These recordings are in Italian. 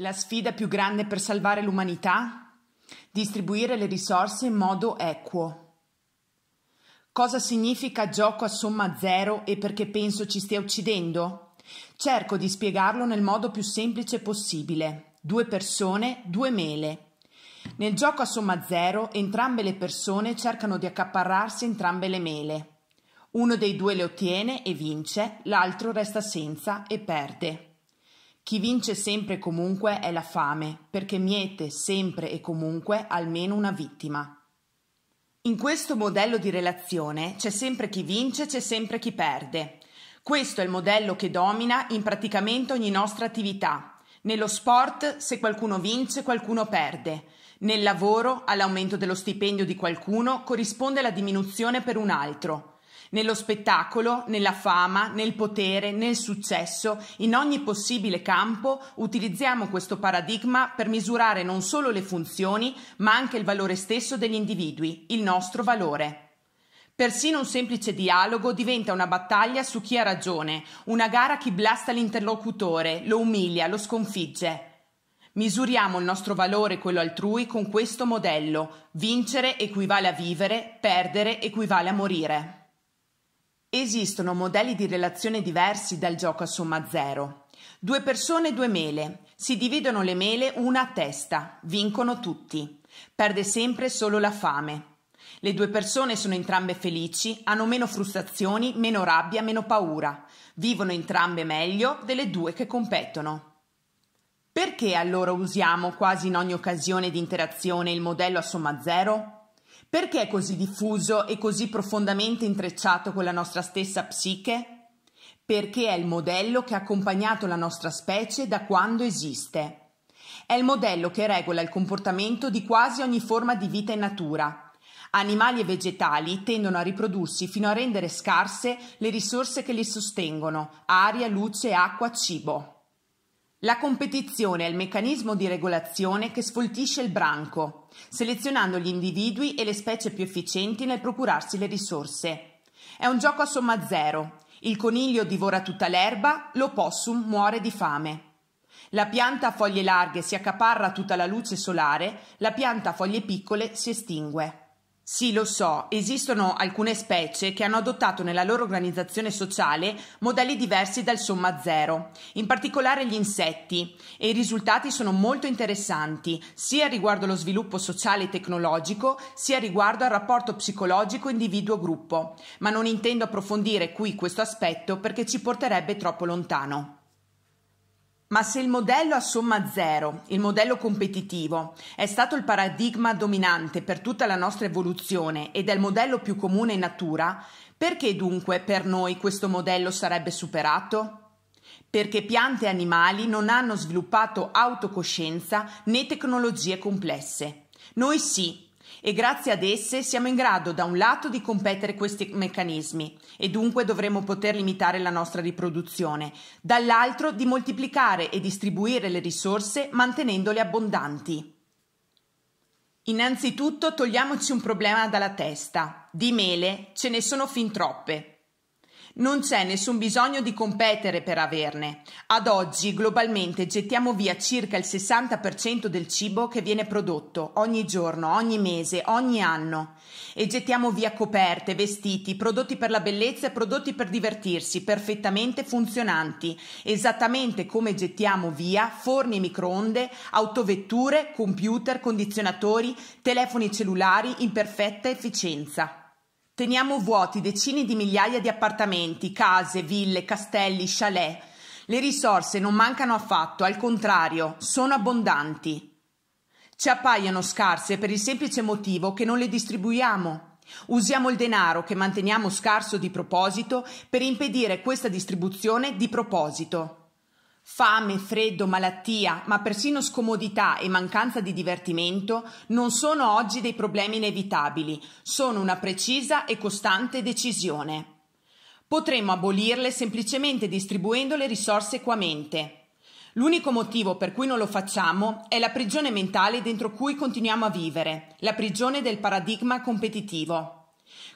La sfida più grande per salvare l'umanità? Distribuire le risorse in modo equo. Cosa significa gioco a somma zero e perché penso ci stia uccidendo? Cerco di spiegarlo nel modo più semplice possibile. Due persone, due mele. Nel gioco a somma zero entrambe le persone cercano di accaparrarsi entrambe le mele. Uno dei due le ottiene e vince, l'altro resta senza e perde. Chi vince sempre e comunque è la fame, perché miete sempre e comunque almeno una vittima. In questo modello di relazione c'è sempre chi vince, c'è sempre chi perde. Questo è il modello che domina in praticamente ogni nostra attività. Nello sport, se qualcuno vince, qualcuno perde. Nel lavoro, all'aumento dello stipendio di qualcuno corrisponde la diminuzione per un altro nello spettacolo, nella fama, nel potere, nel successo, in ogni possibile campo utilizziamo questo paradigma per misurare non solo le funzioni, ma anche il valore stesso degli individui, il nostro valore. Persino un semplice dialogo diventa una battaglia su chi ha ragione, una gara chi blasta l'interlocutore, lo umilia, lo sconfigge. Misuriamo il nostro valore quello altrui con questo modello. Vincere equivale a vivere, perdere equivale a morire. Esistono modelli di relazione diversi dal gioco a somma zero. Due persone, due mele. Si dividono le mele una a testa. Vincono tutti. Perde sempre solo la fame. Le due persone sono entrambe felici, hanno meno frustrazioni, meno rabbia, meno paura. Vivono entrambe meglio delle due che competono. Perché allora usiamo quasi in ogni occasione di interazione il modello a somma zero? Perché è così diffuso e così profondamente intrecciato con la nostra stessa psiche? Perché è il modello che ha accompagnato la nostra specie da quando esiste. È il modello che regola il comportamento di quasi ogni forma di vita in natura. Animali e vegetali tendono a riprodursi fino a rendere scarse le risorse che li sostengono, aria, luce, acqua, cibo. La competizione è il meccanismo di regolazione che sfoltisce il branco, selezionando gli individui e le specie più efficienti nel procurarsi le risorse. È un gioco a somma zero. Il coniglio divora tutta l'erba, l'opossum muore di fame. La pianta a foglie larghe si accaparra tutta la luce solare, la pianta a foglie piccole si estingue. Sì, lo so, esistono alcune specie che hanno adottato nella loro organizzazione sociale modelli diversi dal somma zero, in particolare gli insetti, e i risultati sono molto interessanti, sia riguardo allo sviluppo sociale e tecnologico, sia riguardo al rapporto psicologico individuo-gruppo, ma non intendo approfondire qui questo aspetto perché ci porterebbe troppo lontano. Ma se il modello a somma zero, il modello competitivo, è stato il paradigma dominante per tutta la nostra evoluzione ed è il modello più comune in natura, perché dunque per noi questo modello sarebbe superato? Perché piante e animali non hanno sviluppato autocoscienza né tecnologie complesse. Noi sì, e grazie ad esse siamo in grado da un lato di competere questi meccanismi e dunque dovremo poter limitare la nostra riproduzione, dall'altro di moltiplicare e distribuire le risorse mantenendole abbondanti. Innanzitutto togliamoci un problema dalla testa. Di mele ce ne sono fin troppe. Non c'è nessun bisogno di competere per averne. Ad oggi globalmente gettiamo via circa il 60% del cibo che viene prodotto ogni giorno, ogni mese, ogni anno. E gettiamo via coperte, vestiti, prodotti per la bellezza e prodotti per divertirsi, perfettamente funzionanti, esattamente come gettiamo via forni e microonde, autovetture, computer, condizionatori, telefoni cellulari in perfetta efficienza. Teniamo vuoti decine di migliaia di appartamenti, case, ville, castelli, chalet. Le risorse non mancano affatto, al contrario, sono abbondanti. Ci appaiono scarse per il semplice motivo che non le distribuiamo. Usiamo il denaro che manteniamo scarso di proposito per impedire questa distribuzione di proposito. Fame, freddo, malattia, ma persino scomodità e mancanza di divertimento non sono oggi dei problemi inevitabili, sono una precisa e costante decisione. Potremmo abolirle semplicemente distribuendo le risorse equamente. L'unico motivo per cui non lo facciamo è la prigione mentale dentro cui continuiamo a vivere, la prigione del paradigma competitivo.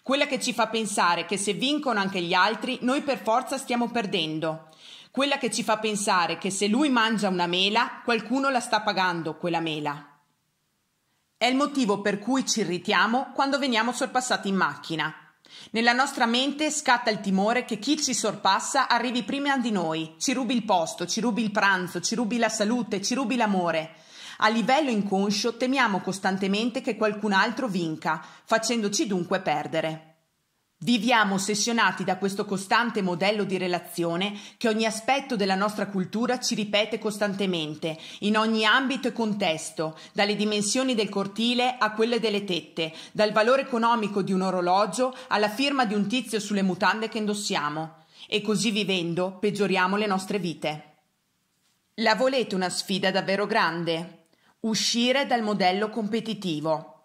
Quella che ci fa pensare che se vincono anche gli altri, noi per forza stiamo perdendo quella che ci fa pensare che se lui mangia una mela, qualcuno la sta pagando quella mela. È il motivo per cui ci irritiamo quando veniamo sorpassati in macchina. Nella nostra mente scatta il timore che chi ci sorpassa arrivi prima di noi, ci rubi il posto, ci rubi il pranzo, ci rubi la salute, ci rubi l'amore. A livello inconscio temiamo costantemente che qualcun altro vinca, facendoci dunque perdere. Viviamo ossessionati da questo costante modello di relazione che ogni aspetto della nostra cultura ci ripete costantemente, in ogni ambito e contesto, dalle dimensioni del cortile a quelle delle tette, dal valore economico di un orologio alla firma di un tizio sulle mutande che indossiamo. E così vivendo peggioriamo le nostre vite. La volete una sfida davvero grande? Uscire dal modello competitivo.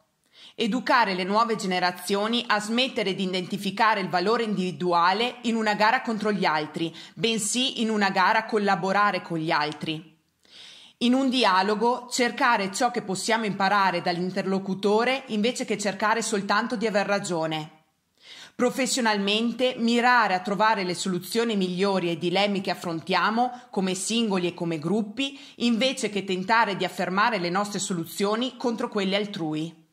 Educare le nuove generazioni a smettere di identificare il valore individuale in una gara contro gli altri, bensì in una gara collaborare con gli altri. In un dialogo cercare ciò che possiamo imparare dall'interlocutore invece che cercare soltanto di aver ragione. Professionalmente mirare a trovare le soluzioni migliori ai dilemmi che affrontiamo come singoli e come gruppi invece che tentare di affermare le nostre soluzioni contro quelle altrui.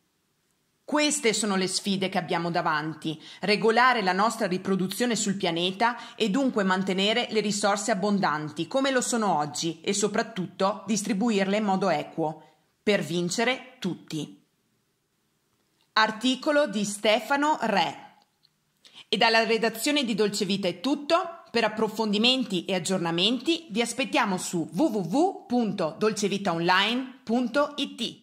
Queste sono le sfide che abbiamo davanti, regolare la nostra riproduzione sul pianeta e dunque mantenere le risorse abbondanti come lo sono oggi e soprattutto distribuirle in modo equo. Per vincere tutti. Articolo di Stefano Re. E dalla redazione di Dolcevita è tutto. Per approfondimenti e aggiornamenti vi aspettiamo su www.dolcevitaonline.it.